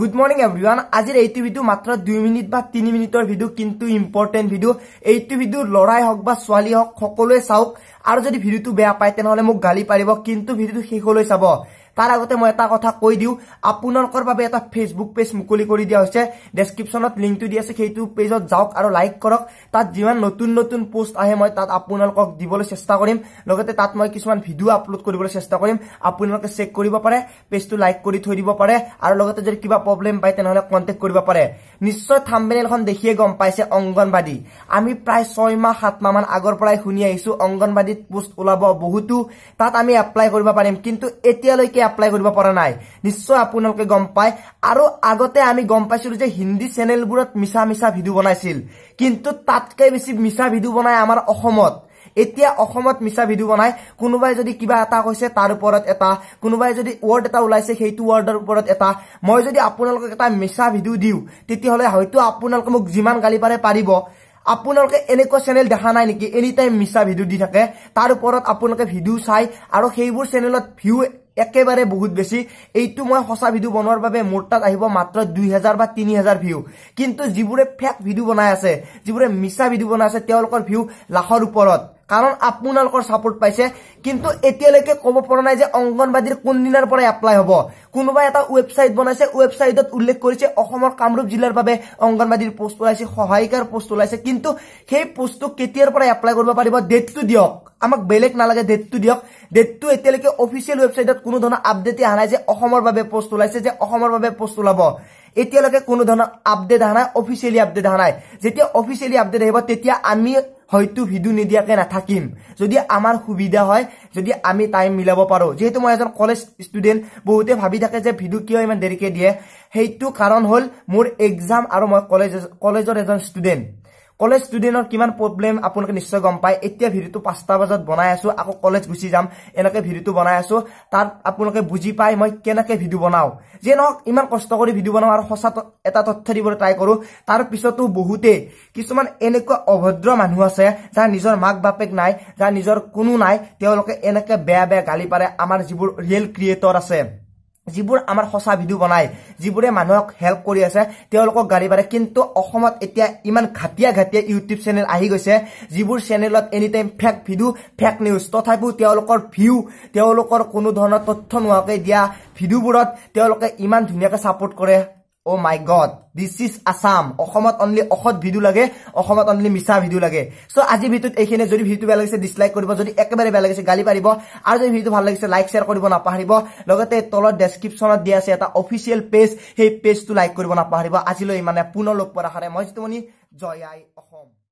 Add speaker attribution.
Speaker 1: good morning everyone আজিৰ এইটো video' মাত্ৰ দুই মিনিট বা তিনি মিনিটৰ ভিডিঅ' কিন্তু ইম্পৰ্টেণ্ট ভিডিঅ' এইটো ভিডিঅ' লৰাই হওক বা ছোৱালী হওক সকলোৱে চাওক আৰু যদি ভিডিঅ'টো বেয়া পায় তেনেহলে মোক গালি পাৰিব কিন্তু ভিডিঅ'টো শেষলৈ চাব তাৰ আগতে মই এটা কথা কৈ দিওঁ আপোনালোকৰ বাবে এটা ফেচবুক পেজ মুকলি কৰি দিয়া হৈছে ডেছক্ৰিপশ্যনত লিংকটো দি আছে সেইটো পেজত যাওক আৰু লাইক কৰক তাত যিমান নতুন নতুন পোষ্ট আহে মই তাত আপোনালোকক দিবলৈ চেষ্টা কৰিম লগতে তাত মই কিছুমান ভিডিঅ' আপলোড কৰিবলৈ চেষ্টা কৰিম আপোনালোকে চেক কৰিব পাৰে পেজটো লাইক কৰি থৈ দিব পাৰে আৰু লগতে যদি কিবা প্ৰব্লেম পায় তেনেহলে কণ্টেক্ট কৰিব পাৰে নিশ্চয় থাম্বেলখন দেখিয়ে গম পাইছে অংগনবাদী আমি প্ৰায় ছয় মাহ সাত মাহমান আগৰ পৰাই শুনি আহিছো অংগনবাদীত পোষ্ট ওলাব বহুতো তাত আমি এপ্লাই কৰিব পাৰিম কিন্তু এতিয়ালৈকে এপ্লাই কৰিব পৰা নাই নিশ্চয় আপোনালোকে গম পায় আৰু আগতে আমি গম পাইছিলো যে হিন্দী চেনেলবোৰত মিছা মিছা ভিডিঅ' বনাইছিল কিন্তু তাতকৈ বেছি মিছা ভিডিঅ' বনায় আমাৰ অসমত এতিয়া অসমত মিছা ভিডিঅ' বনাই কোনোবাই যদি কিবা এটা কৈছে তাৰ ওপৰত এটা কোনোবাই যদি ৱৰ্ড এটা ওলাইছে সেইটো ৱৰ্ডৰ ওপৰত এটা মই যদি আপোনালোকক এটা মিছা ভিডিঅ' দিওঁ তেতিয়াহ'লে হয়তো আপোনালোকে মোক যিমান গালি পাৰে পাৰিব আপোনালোকে এনেকুৱা চেনেল দেখা নাই নেকি এনি টাইম মিছা ভিডিঅ' দি থাকে তাৰ ওপৰত আপোনালোকে ভিডিঅ' চাই আৰু সেইবোৰ চেনেলত ভিউ একেবাৰে বহুত বেছি এইটো মই সঁচা ভিডিঅ' বনোৱাৰ বাবে মোৰ তাত আহিব মাত্ৰ দুই হাজাৰ বা তিনি হাজাৰ ভিউ কিন্তু যিবোৰে ফেক ভিডিঅ' বনাই আছে যিবোৰে মিছা ভিডিঅ' বনাই আছে তেওঁলোকৰ ভিউ লাখৰ ওপৰত কাৰণ আপোনালোকৰ ছাপৰ্ট পাইছে কিন্তু এতিয়ালৈকে কব পৰা নাই যে অঙ্গনবাদীৰ কোনদিনাৰ পৰা এপ্লাই হব কোনোবা এটা ৱেবছাইট বনাইছে ৱেবছাইটত উল্লেখ কৰিছে অসমৰ কামৰূপ জিলাৰ বাবে অংগনবাদীৰ পোষ্ট ওলাইছে সহায়িকাৰ পোষ্ট ওলাইছে কিন্তু সেই পোষ্টটো কেতিয়াৰ পৰা এপ্লাই কৰিব পাৰিব ডেটটো দিয়ক আমাক বেলেগ নালাগে ডেটটো দিয়ক ডেটটো এতিয়ালৈকে অফিচিয়েল ওয়েবসাইটত কোনো ধৰণৰ আপডেট অহা নাই যে অসমৰ বাবে পোষ্ট ওলাইছে যে অসমৰ বাবে পোষ্ট ওলাব এতিয়ালৈকে কোনো ধরনের আপডেট অহা নাই অফিচিয়েলি আপডেট অহা নাই যেতিয়া অফিচিয়েলি আপডেট আহিব তেতিয়া আমি হয়তো ভিডিঅ নিদিয়াকে নাথাকিম যদি আমাৰ সুবিধা হয় যদি আমি টাইম মিলাব পাৰোঁ যিহেতু মই এজন কলেজ ষ্টুডেণ্ট বহুতে ভাবি থাকে যে ভিডিঅ' কিয় ইমান দেৰিকৈ দিয়ে সেইটো কাৰণ হ'ল মোৰ এক্সাম আৰু মই কলেজ কলেজৰ এজন ষ্টুডেণ্ট কলেজ ষ্টুডেণ্টৰ কিমান প্ৰব্লেম আপোনালোকে নিশ্চয় গম পায় এতিয়া ভিডিঅ'টো পাঁচটা বজাত বনাই আছো আকৌ কলেজ গুচি যাম এনেকে ভিডিঅ'টো বনাই আছো তাত আপোনালোকে বুজি পায় মই কেনেকে ভিডিঅ' বনাওঁ যে নহওক ইমান কষ্ট কৰি ভিডিঅ' বনাওঁ আৰু সঁচা এটা তথ্য দিবলৈ ট্ৰাই কৰোঁ পিছতো বহুতে কিছুমান এনেকুৱা অভদ্ৰ মানুহ আছে যাৰ নিজৰ মাক বাপেক নাই যাৰ নিজৰ কোনো নাই তেওঁলোকে এনেকে বেয়া বেয়া গালি পাৰে আমাৰ যিবোৰ ৰিয়েল ক্ৰিয়েটৰ আছে যিবোৰ আমাৰ সঁচা ভিডিঅ' বনায় যিবোৰে মানুহক হেল্প কৰি আছে তেওঁলোকক গাড়ী পাৰে কিন্তু অসমত এতিয়া ইমান ঘাটীয়া ঘাটীয়া ইউটিউব চেনেল আহি গৈছে যিবোৰ চেনেলত anytime fake video' fake news তথাপিও তেওঁলোকৰ ভিউ তেওঁলোকৰ কোনো ধৰণৰ তথ্য নোহোৱাকৈ দিয়া ভিডিঅ'বোৰত তেওঁলোকে ইমান ধুনীয়াকৈ ছাপোৰ্ট কৰে oh' my god this is Assam অসমত অনলি ঔষধ ভিডিঅ' লাগে অসমত অনলি মিছা ভিডিঅ' লাগে চ' আজিৰ ভিডিঅ'ত এইখিনি যদি ভিডিঅ'টো বেয়া লাগিছে ডিছলাইক কৰিব যদি একেবাৰে বেয়া লাগিছে গালি পাৰিব আৰু যদি ভিডিঅ'টো ভাল লাগিছে লাইক শ্বেয়াৰ কৰিব নাপাহৰিব লগতে তলত ডেছক্ৰিপশ্যনত দিয়া আছে এটা অফিচিয়েল পেজ সেই পেজটো লাইক কৰিব নাপাহৰিব আজিলৈ মানে পুনৰ লগ পৰা হাৰে মই যিটো মানে জয় আই অসম